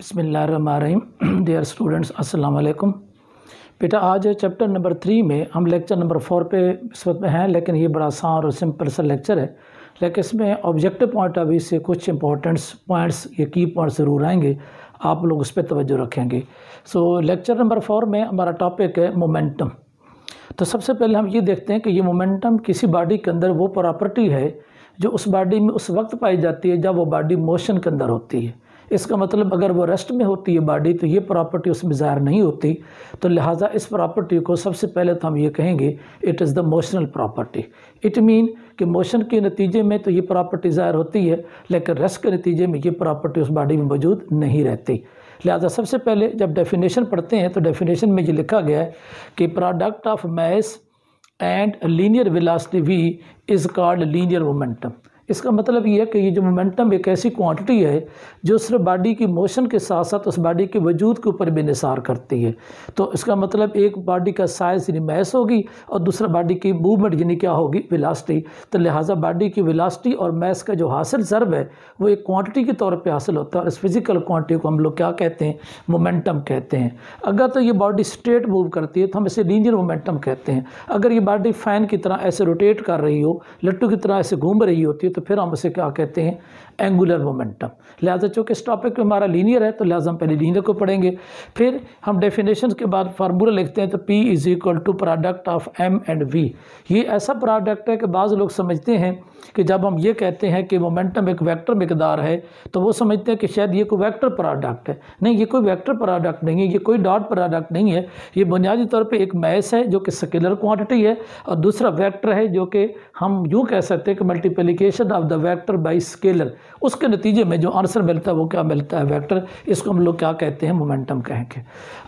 बसमीम dear students अस्सलाम वालेकुम बेटा आज चैप्टर नंबर थ्री में हम लेक्चर नंबर फोर पे इस वक्त में हैं लेकिन ये बड़ा आसान और सिंपल सा लेक्चर है लेकिन इसमें ऑब्जेक्टिव पॉइंट ऑफ व्यू से कुछ इंपॉर्टेंट्स पॉइंट्स या की पॉइंट्स ज़रूर आएंगे आप लोग उस पर तोज्जो रखेंगे सो लेक्चर नंबर फोर में हमारा टॉपिक है मोमेंटम तो सबसे पहले हम ये देखते हैं कि ये मोमेंटम किसी बॉडी के अंदर वो प्रॉपर्टी है जो उस बॉडी में उस वक्त पाई जाती है जब वो बॉडी मोशन के अंदर होती है इसका मतलब अगर वो रेस्ट में होती है बॉडी तो ये प्रॉपर्टी उसमें ज़ाहिर नहीं होती तो लिहाजा इस प्रॉपर्टी को सबसे पहले तो हम ये कहेंगे it is the motional property it mean कि मोशन के नतीजे में तो ये प्रॉपर्टी ज़ाहिर होती है लेकिन रेस्ट के नतीजे में ये प्रॉपर्टी उस बॉडी में मौजूद नहीं रहती लिहाजा सबसे पहले जब डेफिनेशन पढ़ते हैं तो डेफिनेशन में ये लिखा गया है कि product of mass and linear velocity V is called linear momentum इसका मतलब ये है कि ये जो मोमेंटम एक ऐसी क्वांटिटी है जो सिर्फ बॉडी की मोशन के साथ साथ उस बॉडी के वजूद के ऊपर भी निसार करती है तो इसका मतलब एक बॉडी का साइज यानी मैस होगी और दूसरा बॉडी की मूवमेंट यानी क्या होगी विलास्टी तो लिहाजा बॉडी की विलास्टी और मैस का जो हासिल ज़रब है वो एक क्वान्टिटी के तौर पर हासिल होता है और इस फिज़िकल क्वान्टिटी को हम लोग क्या कहते हैं मोमेंटम कहते हैं अगर तो ये बॉडी स्ट्रेट मूव करती है तो हम इसे लीनियर मोमेंटम कहते हैं अगर ये बॉडी फैन की तरह ऐसे रोटेट कर रही हो लट्टू की तरह ऐसे घूम रही होती है तो तो फिर हम उसे क्या कहते हैं एंगुलर मोमेंटम लिहाजा चूँकि इस टॉपिक में हमारा लीनियर है तो लिहाजा हम पहले लीनियर को पढ़ेंगे फिर हम डेफिनेशन के बाद फार्मूला लिखते हैं तो P is equal to product of M and V ये ऐसा प्रोडक्ट है कि बाज़ लोग समझते हैं कि जब हम ये कहते हैं कि मोमेंटम एक वैक्टर मकदार है तो वो समझते हैं कि शायद ये कोई वैक्टर प्रोडक्ट है नहीं ये कोई वैक्टर प्रोडक्ट नहीं है ये कोई डॉट प्रोडक्ट नहीं है ये बुनियादी तौर पर एक मैस है जो कि स्केलर क्वान्टिटी है और दूसरा वैक्टर है जो कि हम यूँ कह सकते हैं कि multiplication division of the vector by scalar उसके नतीजे में जो आंसर मिलता है वो क्या मिलता है वैक्टर इसको हम लोग क्या कहते हैं मोमेंटम कहेंगे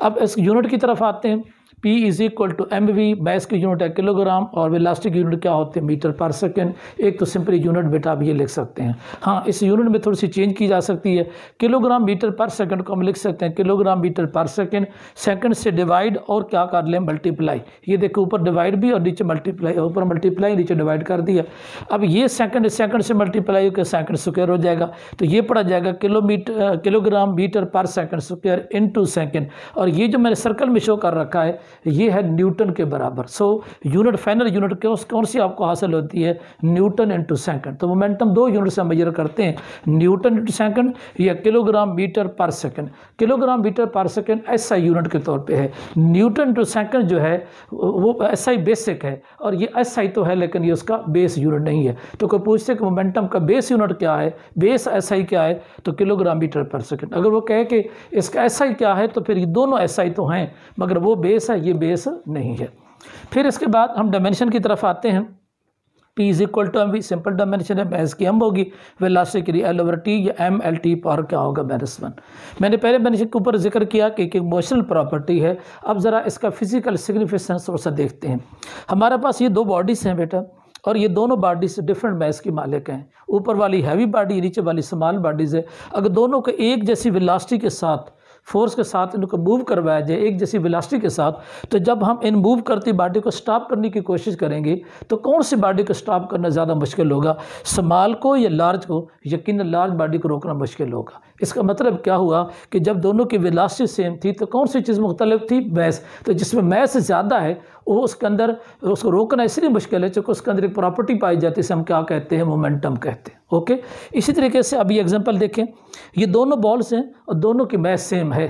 अब इस यूनिट की तरफ आते हैं P is equal to M V बैस की यूनिट है किलोग्राम और वेलास्टिक यूनिट क्या होते हैं मीटर पर सेकेंड एक तो सिंपली यूनिट बेटा आप ये लिख सकते हैं हाँ इस यूनिट में थोड़ी सी चेंज की जा सकती है किलोग्राम मीटर पर सेकेंड को हम लिख सकते हैं kilogram metre per second second से डिवाइड और क्या कर लें मल्टीप्लाई ये देखो ऊपर डिवाइड भी और नीचे मल्टीप्लाई ऊपर मल्टीप्लाई नीचे डिवाइड कर दिया अब ये सेकेंड सेकेंड से मल्टीप्लाई होकर सेकेंड स्क्वेयर हो जाएगा तो ये पड़ा जाएगा kilometre kilogram metre per second square into second और ये जो मैंने सर्कल में शो कर रखा है ये है न्यूटन के बराबर सो यूनिट फाइनल यूनिट कौन सी आपको हासिल होती है न्यूटन इंटू सेकंड तो मोमेंटम दो यूनिट से मेजर करते हैं न्यूटन इंटू सेकंड या kilogram metre per second kilogram metre per second ऐसा यूनिट के तौर पर है न्यूटन इंटू सेकंड जो है वो ऐसा ही बेसिक है और ये ऐसा ही तो है लेकिन ये उसका बेस यूनिट नहीं है तो कोई पूछते कि मोमेंटम का बेस यूनिट क्या है बेस ऐसा ही क्या है तो किलोग्राम मीटर पर सेकेंड अगर वो कहे कि इसका ऐसा ही क्या है तो फिर ये दोनों ऐसा ही तो हैं मगर वो बेस है ये बेस नहीं है फिर इसके बाद हम डायमेंशन की तरफ आते हैं P is equal to M V simple dimension है एस की एम होगी वेलास्टिक के लिए एल ओवर टी या एम एल टी पावर क्या होगा माइनस वन मैंने पहले मैंने के ऊपर जिक्र किया कि एक इमोशनल प्रॉपर्टी है अब ज़रा इसका फिजिकल सिग्निफिकेंस थोड़ा सा देखते हैं हमारे पास ये दो बॉडीज़ हैं बेटा और ये दोनों बॉडीज डिफरेंट मैस की मालिक हैं ऊपर वाली हैवी बॉडी नीचे वाली स्मॉल बॉडीज़ है अगर दोनों को एक जैसी विलास्टी के साथ फोर्स के साथ इनको मूव करवाया जाए एक जैसी विलास्टिक के साथ तो जब हम इन मूव करती बॉडी को स्टॉप करने की कोशिश करेंगे तो कौन सी बॉडी को स्टॉप करना ज़्यादा मुश्किल होगा स्माल को या लार्ज को यकीन लार्ज बॉडी को रोकना मुश्किल होगा इसका मतलब क्या हुआ कि जब दोनों की वेलासिटी सेम थी तो कौन सी चीज़ मुख्तलिफ थी मैस तो जिसमें मैस ज़्यादा है वो उसके अंदर उसको रोकना इसलिए मुश्किल है चूँकि उसके अंदर एक प्रॉपर्टी पाई जाती है हम क्या कहते हैं मोमेंटम कहते हैं ओके इसी तरीके से अभी एग्जांपल देखें ये दोनों बॉल्स हैं और दोनों की मैच सेम है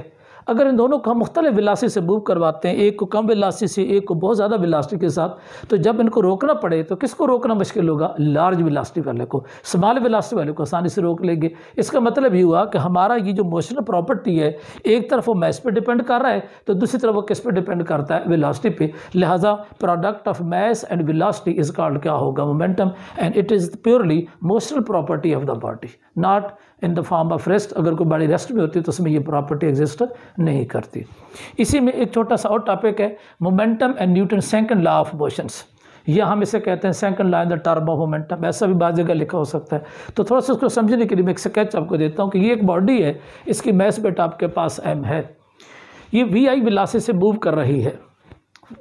अगर इन दोनों को हम मुख्तलिफ विलासी से मूव करवाते हैं एक को कम विलासी से एक को बहुत ज़्यादा विलास्टी के साथ तो जब इनको रोकना पड़े तो किसको रोकना मुश्किल होगा लार्ज विलासिटी वाले को स्मॉल विलास्टी वाले को आसानी से रोक लेंगे इसका मतलब ये हुआ कि हमारा ये जो मोशनल प्रॉपर्टी है एक तरफ वो मैस पर डिपेंड कर रहा है तो दूसरी तरफ वो किस पर डिपेंड करता है विलासिटी पर लिहाजा product of mass and velocity is called क्या होगा momentum and it is purely motional property of the body not in the form of rest अगर कोई बॉडी रेस्ट में होती है तो उसमें यह प्रॉपर्टी एग्जिस्ट नहीं करती इसी में एक छोटा सा और टॉपिक है momentum and Newton second law of motions यह हम इसे कहते हैं second line the term of momentum ऐसा भी बात जगह लिखा हो सकता है तो थोड़ा सा उसको समझने के लिए मैं एक स्केच आपको देता हूँ कि ये एक बॉडी है इसकी मैस बेट आपके पास एम है ये वी आई विलासे से मूव कर रही है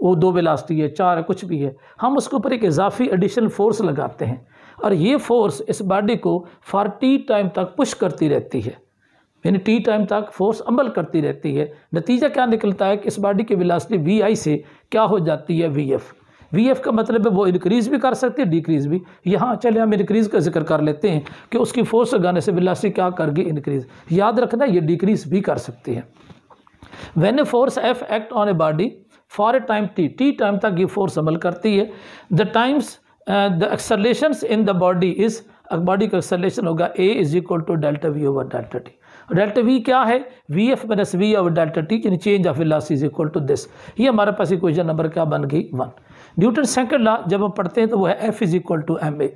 वो दो वेलासिटी है चार है कुछ भी है हम उसके ऊपर एक इजाफी एडिशनल फोर्स लगाते हैं और ये फोर्स इस बॉडी को 40 टाइम तक पुश करती रहती है यानी टी टाइम तक फोर्स अमल करती रहती है नतीजा क्या निकलता है कि इस बॉडी की विलासिटी वी आई से क्या हो जाती है वी एफ़ वी एफ़ का मतलब है वो इनक्रीज़ भी कर सकती है डिक्रीज़ भी यहाँ चले हम इनक्रीज़ का जिक्र कर लेते हैं कि उसकी फोर्स लगाने से विलासिटी क्या करगी इनक्रीज़ याद रखना ये डिक्रीज़ भी कर सकती है when a force F act on a body for a time T T time तक ये फोर्स अमल करती है the times the acceleration in the body is body का एक्सलेशन होगा A is equal to delta V over delta T delta V क्या है V F minus V और डेल्टा टी यानी change of velocity is equal to this ये हमारे पास equation number क्या बन गई वन न्यूटन सेकंड लॉ जब हम पढ़ते हैं तो वो है F is equal to M A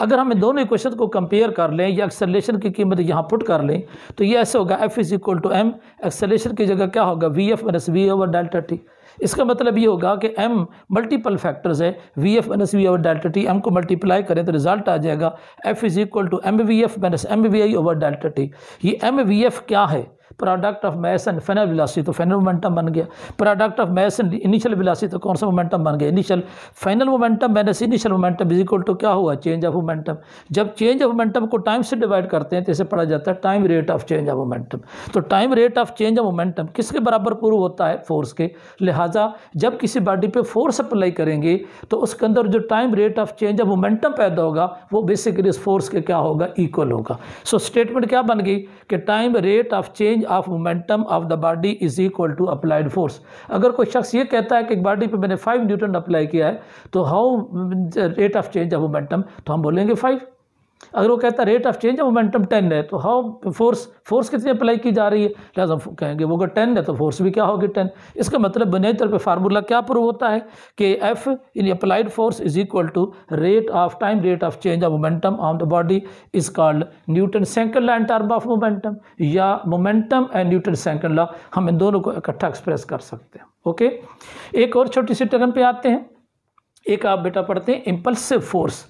अगर हम दोनों इक्वेशन को कंपेयर कर लें या एक्सेलेशन की कीमत यहाँ पुट कर लें तो ये ऐसे होगा F is equal to M acceleration की जगह क्या होगा V F minus V over delta T इसका मतलब ये होगा कि एम मल्टीपल फैक्टर्स है V F minus V over delta T M को मल्टीप्लाई करें तो रिजल्ट आ जाएगा F is equal to M V F minus M V I over delta T ये एम वी एफ क्या है product of mass and fennel विलासी तो final momentum बन गया product of mass and initial velocity तो कौन सा मोमेंटम बन गया initial final momentum minus initial momentum is equal to क्या हुआ चेंज ऑफ मोमेंटम जब चेंज ऑफ मोमेंटम को टाइम से डिवाइड करते हैं तो इसे पढ़ा जाता है time rate of change of momentum तो time rate of change of momentum किसके बराबर पूर्व होता है फोर्स के लिहाजा जब किसी बॉडी पर फोर्स अप्लाई करेंगे तो उसके अंदर जो time rate of change of momentum पैदा होगा वो बेसिकली उस फोर्स के क्या होगा इक्वल होगा सो so, स्टेटमेंट क्या बन गई कि time rate of change change of momentum of the body is equal to applied force अगर कोई शख्स ये कहता है कि बॉडी पे मैंने फाइव न्यूटन अप्लाई किया है तो how rate of change of momentum तो हम बोलेंगे फाइव अगर वो कहता है rate of change momentum ten है तो हाउ फोर्स फोर्स कितनी अप्लाई की जा रही है लिहाजा कहेंगे वो अगर टेन है तो फोर्स भी क्या होगी टेन इसका मतलब बुनियादी तौर पर फार्मूला क्या प्रूव होता है कि F in applied force is equal to rate of time rate of change of momentum on the body is called Newton second law and term of momentum या momentum and Newton second law हम इन दोनों को इकट्ठा express कर सकते हैं okay एक और छोटी सी टर्म पे आते हैं एक आप बेटा पढ़ते हैं इम्पल्सिव फोर्स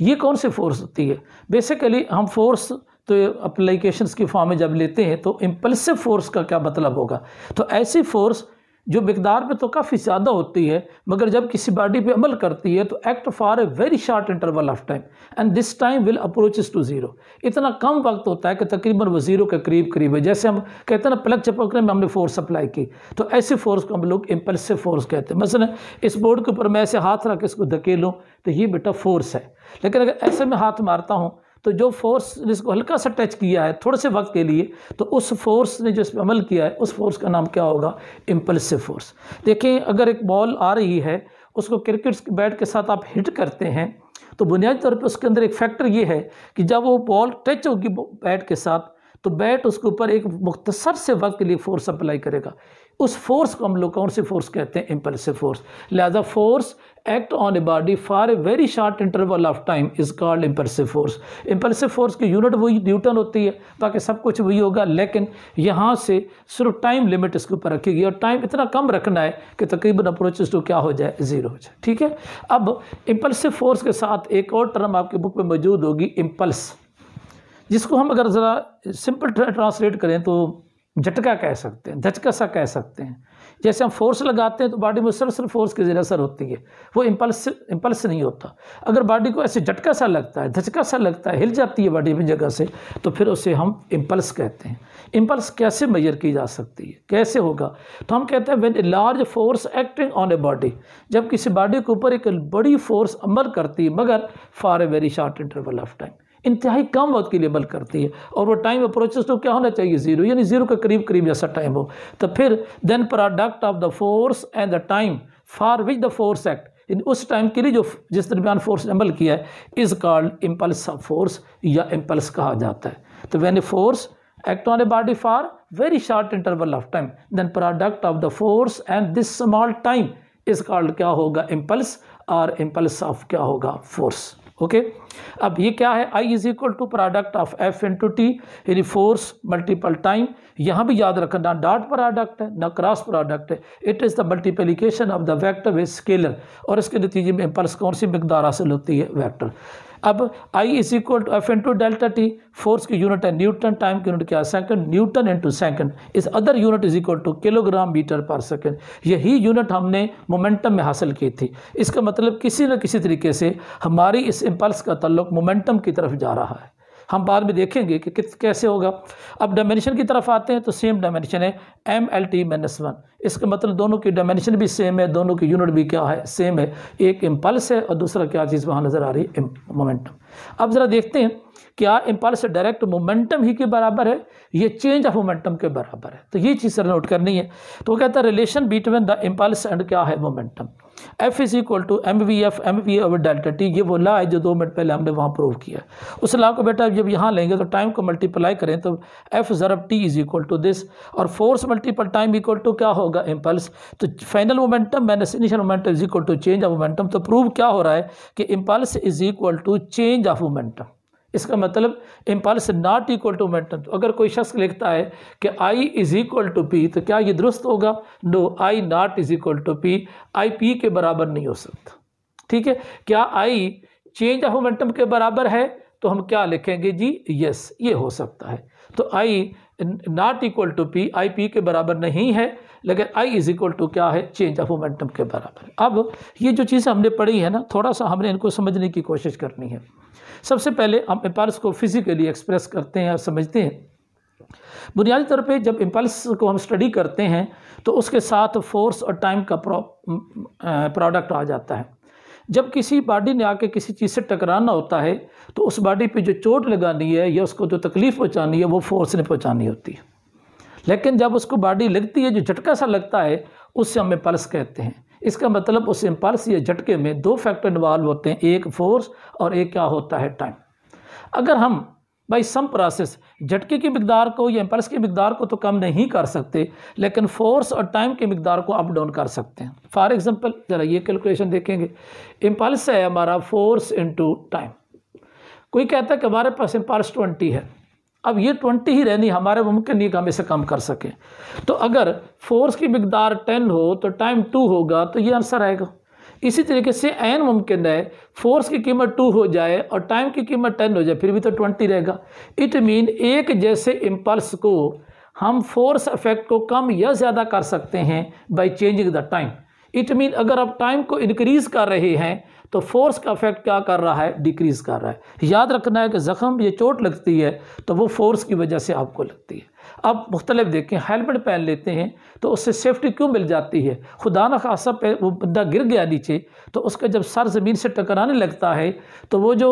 ये कौन सी फोर्स होती है बेसिकली हम फोर्स तो अप्लीकेशन की फॉर्म में जब लेते हैं तो इम्पल्सिव फोर्स का क्या मतलब होगा तो ऐसी फोर्स जो मकदार पे तो काफ़ी ज़्यादा होती है मगर जब किसी बॉडी पे अमल करती है तो act for a very short interval of time and this time will approaches to zero इतना कम वक्त होता है कि तकरीबन वो ज़ीरो के करीब करीब है जैसे हम कहते हैं ना प्लग चपकने में हमने फोर्स अप्लाई की तो ऐसे फोर्स को हम लोग इम्पल्सिव फोर्स कहते हैं मसलन इस बोर्ड के ऊपर मैं ऐसे हाथ रख के इसको धकेलूँ तो ये बेटा फोर्स है लेकिन अगर ऐसे में हाथ मारता हूँ तो जो फोर्स ने इसको हल्का सा टच किया है थोड़े से वक्त के लिए तो उस फोर्स ने जो इस पर अमल किया है उस फोर्स का नाम क्या होगा इम्पल्सिव फोर्स देखें अगर एक बॉल आ रही है उसको क्रिकेट बैट के साथ आप हिट करते हैं तो बुनियादी तौर पर उसके अंदर एक फैक्टर ये है कि जब वो बॉल टच होगी बैट के साथ तो बैट उसके ऊपर एक मुख्तसर से वक्त के लिए फोर्स अप्लाई करेगा उस फोर्स को हम लोग कौन सी फोर्स कहते हैं इम्पल्सिव फोर्स लिहाजा force act on a body for a very short interval of time is called impulsive force impulsive force की यूनिट वही न्यूटन होती है बाकी सब कुछ वही होगा लेकिन यहाँ से सिर्फ टाइम लिमिट इसके ऊपर रखी गई और टाइम इतना कम रखना है कि तकरीबन अप्रोचेस टू क्या हो जाए ज़ीरो हो जाए ठीक है अब इम्पल्सिव फोर्स के साथ एक और टर्म आपकी बुक में मौजूद होगी इम्पल्स जिसको हम अगर ज़रा सिंपल ट्रांसलेट करें तो झटका कह सकते हैं झटका सा कह सकते हैं जैसे हम फोर्स लगाते हैं तो बॉडी में सरसर फोर्स की जरा असर होती है वो इम्पल्स इम्पल्स नहीं होता अगर बॉडी को ऐसे झटका सा लगता है धचका सा लगता है हिल जाती है बॉडी अपनी जगह से तो फिर उसे हम इम्पल्स कहते हैं इम्पल्स कैसे मैयर की जा सकती है कैसे होगा तो हम कहते हैं when a large force acting on a body जब किसी बॉडी के ऊपर एक बड़ी फोर्स अमल करती है मगर for a very short interval of time इंतहाई कम वक्त के लिए बल करती है और वो टाइम अप्रोचेस तो क्या होना चाहिए ज़ीरो यानी ज़ीरो के करीब करीब जैसा टाइम हो तो फिर then product of the force and the time for which the force act उस टाइम के लिए जो जिस दरमियान फोर्स ने अमल किया है is called impulse of force या इम्पल्स कहा जाता है तो when a force act on a body for very short interval of time then product of the force and this small time is called क्या होगा इम्पल्स और impulse of क्या होगा फोर्स ओके अब ये क्या है I is equal to product of F to T यानी फोर्स मल्टीपल टाइम यहाँ भी याद रखना ना डॉट प्रोडक्ट है ना क्रॉस प्रोडक्ट है it is the multiplication of the vector with scalar और इसके नतीजे में इम्पल्स कौन सी मकदार हासिल होती है वैक्टर अब I is equal to F into delta T force की यूनिट है न्यूटन टाइम की यूनिट क्या सेकंड न्यूटन इंटू सेकंड इस other unit is equal to kilogram metre per second यही यूनिट हमने मोमेंटम में हासिल की थी इसका मतलब किसी न किसी तरीके से हमारी इस इम्पल्स का तल्लुक मोमेंटम की तरफ जा रहा है हम बाद में देखेंगे कि कित कैसे होगा अब डायमेंशन की तरफ आते हैं तो सेम डायमेंशन है M L T minus one इसका मतलब दोनों की डायमेंशन भी सेम है दोनों की यूनिट भी क्या है सेम है एक इम्पल्स है और दूसरा क्या चीज़ वहाँ नज़र आ रही है मोमेंटम अब ज़रा देखते हैं क्या इम्पल्स डायरेक्ट मोमेंटम ही के बराबर है ये चेंज ऑफ मोमेंटम के बराबर है तो ये चीज़ सर नोट करनी है तो वो कहता है relation between the impulse and क्या है momentum F is equal to M V F M V over delta T ये वो ला है जो दो मिनट पहले हमने वहाँ प्रूव किया उस ला को बेटा जब यहाँ लेंगे तो टाइम को मल्टीप्लाई करें तो एफ ज़रब T is equal to this और force multiple time equal to क्या होगा इम्पल्स तो final momentum minus initial momentum is equal to change of momentum तो प्रूव क्या हो रहा है कि impulse is equal to change of momentum इसका मतलब impulse not equal to momentum तो अगर कोई शख्स लिखता है कि I is equal to P तो क्या ये दुरुस्त होगा no I not is equal to P I P के बराबर नहीं हो सकता ठीक है क्या आई चेंज ऑफ मोमेंटम के बराबर है तो हम क्या लिखेंगे जी यस ये हो सकता है तो I not equal to P I P के बराबर नहीं है लेकिन आई इज़ इक्वल टू क्या है चेंज ऑफ मोमेंटम के बराबर अब ये जो चीज़ें हमने पढ़ी है ना थोड़ा सा हमने इनको समझने की कोशिश करनी है सबसे पहले हम इम्पल्स को फिज़िकली एक्सप्रेस करते हैं और समझते हैं बुनियादी तौर पे जब इम्पल्स को हम स्टडी करते हैं तो उसके साथ फोर्स और टाइम का प्रोडक्ट आ जाता है जब किसी बॉडी ने आके किसी चीज़ से टकराना होता है तो उस बॉडी पे जो चोट लगानी है या उसको जो तकलीफ़ पहुँचानी है वो फोर्स ने पहुँचानी होती है लेकिन जब उसको बॉडी लगती है जो झटका सा लगता है उससे हम इम्पल्स कहते हैं इसका मतलब उस इम्पल्स या झटके में दो फैक्टर इन्वॉल्व होते हैं एक फोर्स और एक क्या होता है टाइम अगर हम बाई सम प्रोसेस झटके की मकदार को या इम्पल्स की मकदार को तो कम नहीं कर सकते लेकिन फोर्स और टाइम की मकदार को अप डाउन कर सकते हैं फॉर एग्ज़ाम्पल ज़रा ये कैलकुलेशन देखेंगे इम्पल्स है हमारा फोर्स इंटू टाइम कोई कहता है कि हमारे पास इम्पल्स ट्वेंटी है अब ये ट्वेंटी ही रहनी हमारे मुमकिन नहीं कि हम इसे कम कर सकें तो अगर फोर्स की मकदार टेन हो तो टाइम टू होगा तो ये आंसर आएगा इसी तरीके से एन मुमकिन है फोर्स की कीमत टू हो जाए और टाइम की कीमत टेन हो जाए फिर भी तो ट्वेंटी रहेगा इट मीन एक जैसे इम्पल्स को हम फोर्स इफेक्ट को कम या ज़्यादा कर सकते हैं by changing the time it mean अगर आप टाइम को इनक्रीज़ कर रहे हैं तो फोर्स का इफेक्ट क्या कर रहा है डिक्रीज़ कर रहा है याद रखना है कि ज़ख़म ये चोट लगती है तो वो फोर्स की वजह से आपको लगती है अब मुख्तलिफ देखें हेलमेट पहन लेते हैं तो उससे सेफ्टी क्यों मिल जाती है खुदा न खासा पे वो बंदा गिर गया नीचे तो उसका जब सर ज़मीन से टकराने लगता है तो वो जो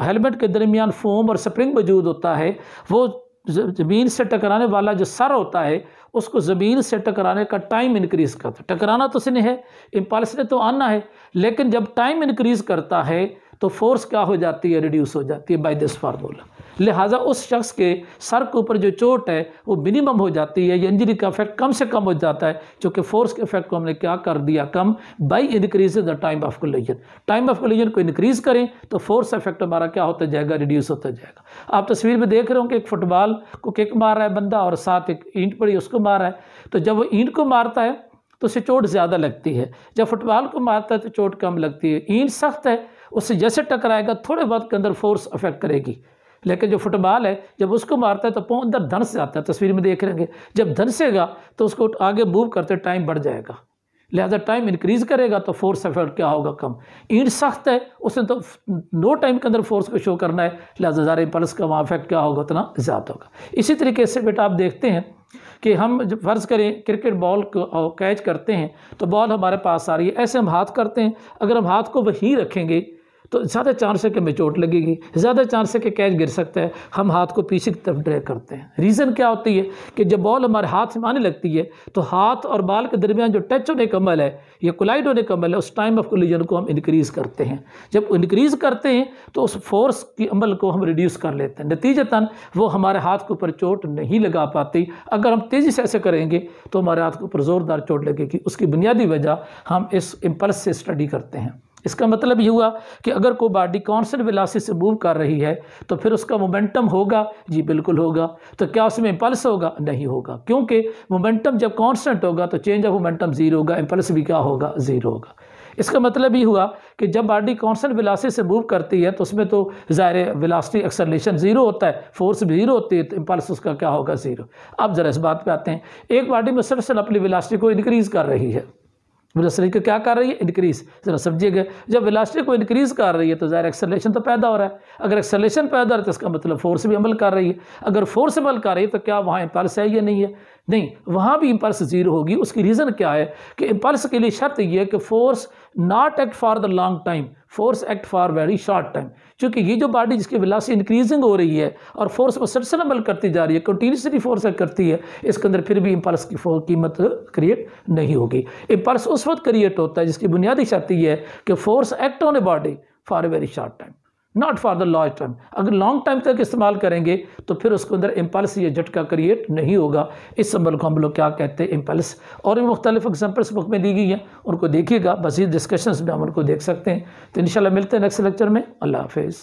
हेलमेट के दरमियान फोम और स्प्रिंग मौजूद होता है वो ज़मीन से टकराने वाला जो सर होता है उसको ज़मीन से टकराने का टाइम इंक्रीज़ करता है टकराना तो सिने है इम्पल्स ने तो आना है लेकिन जब टाइम इंक्रीज़ करता है तो फोर्स क्या हो जाती है रिड्यूस हो जाती है बाई दिस फार्मूला लिहाजा उस शख्स के सर के ऊपर जो चोट है वो मिनिमम हो जाती है या इंजरी का इफेक्ट कम से कम हो जाता है चूँकि फोर्स के इफेक्ट को हमने क्या कर दिया कम by increase the time of collision time of collision को इंक्रीज़ करें तो फोर्स इफेक्ट हमारा क्या होता जाएगा रिड्यूस होता जाएगा आप तस्वीर में देख रहे हो कि एक फुटबॉल को किक मार रहा है बंदा और साथ एक ईंट पड़ी उसको मार रहा है तो जब वो ईंट को मारता है तो उसे चोट ज़्यादा लगती है जब फुटबॉल को मारता है तो चोट कम लगती है ईंट सख्त है उससे जैसे टकराएगा थोड़े बहुत के अंदर फोर्स अफेक्ट करेगी लेकिन जो फुटबॉल है जब उसको मारता है तो पाँव अंदर धन से आता है तस्वीर में देख लेंगे जब धनसेगा तो उसको आगे मूव करते टाइम बढ़ जाएगा लिहाजा टाइम इंक्रीज़ करेगा तो फोर्स एफर्ट क्या होगा कम ईंट सख्त है उसने तो नो टाइम के अंदर फोर्स को शो करना है लिहाजा ज़ारा पल्स का वहाँ इफेक्ट क्या होगा उतना ज़्यादा होगा इसी तरीके से बेटा आप देखते हैं कि हम जब फ़र्ज़ करें क्रिकेट बॉल को कैच करते हैं तो बॉल हमारे पास आ रही है ऐसे हम हाथ करते हैं अगर हम हाथ को वही रखेंगे तो ज़्यादा चांस है कि हमें चोट लगेगी ज़्यादा चांस है कि कैच गिर सकता है हम हाथ को पीछे की तरफ ड्रैग करते हैं रीज़न क्या होती है कि जब बॉल हमारे हाथ से आने लगती है तो हाथ और बाल के दरमियान जो टच होने का अमल है या कोलाइड होने का अमल है उस टाइम ऑफ कोलिजन को हम इनक्रीज़ करते हैं जब इनक्रीज़ करते हैं तो उस फोर्स के अमल को हम रिड्यूस कर लेते हैं नतीजतन वो हमारे हाथ के ऊपर चोट नहीं लगा पाती अगर हम तेज़ी से ऐसे करेंगे तो हमारे हाथ के ऊपर ज़ोरदार चोट लगेगी उसकी बुनियादी वजह हम इस इम्पल्स से स्टडी करते हैं इसका मतलब ये हुआ कि अगर कोई बॉडी कॉन्सेंट विलासी से मूव कर रही है तो फिर उसका मोमेंटम होगा जी बिल्कुल होगा तो क्या उसमें इम्पल्स होगा नहीं होगा क्योंकि मोमेंटम जब कॉन्सेंट होगा तो चेंज ऑफ मोमेंटम ज़ीरो होगा इम्पल्स भी क्या होगा ज़ीरो होगा इसका मतलब ये हुआ कि जब बॉडी कॉन्सेंट विलासी से मूव करती है तो उसमें तो ज़ाहिर विलासिटी एक्सलेशन ज़ीरो होता है फोर्स भी ज़ीरो होती है तो इम्पल्स उसका क्या होगा ज़ीरो अब ज़रा इस बात पर आते हैं एक बॉडी मसल अपनी विलासटी को इनक्रीज़ कर रही है वेलोसिटी को क्या कर रही है इंक्रीज समझिएगा जब वेलोसिटी को इंक्रीज कर रही है तो ज़ाहिर एक्सेलेशन तो पैदा हो रहा है अगर एक्सेलेशन पैदा हो रहा है तो इसका मतलब फोर्स भी अमल कर रही है अगर फोर्स अमल कर रही है तो क्या वहाँ इम्पल्स है या नहीं है नहीं वहाँ भी इम्पल्स जीरो होगी उसकी रीज़न क्या है कि इम्पल्स के लिए शर्त यह है कि force not act for the long time force act for very short time क्योंकि ये जो बॉडी जिसकी विलासी इंक्रीजिंग हो रही है और फोर्स मुसलसल अमल करती जा रही है कंटिन्यूसली फोर्स एक्ट करती है इसके अंदर फिर भी इम्पल्स की कीमत क्रिएट नहीं होगी इम्पल्स उस वक्त क्रिएट होता है जिसकी बुनियादी शर्त यह है कि force act on a body for a very short time not for the long term अगर लॉन्ग टर्म तक इस्तेमाल करेंगे तो फिर उसके अंदर इम्पल्स या झटका क्रिएट नहीं होगा इस अमल को हम लोग क्या कहते हैं इम्पल्स और भी मुख्तलिफ एग्जाम्पल्स बुक में दी गई हैं उनको देखिएगा मजीद डिस्कशंस में हम उनको देख सकते हैं तो इन मिलते हैं नेक्स्ट लेक्चर में अल्लाह हाफिज़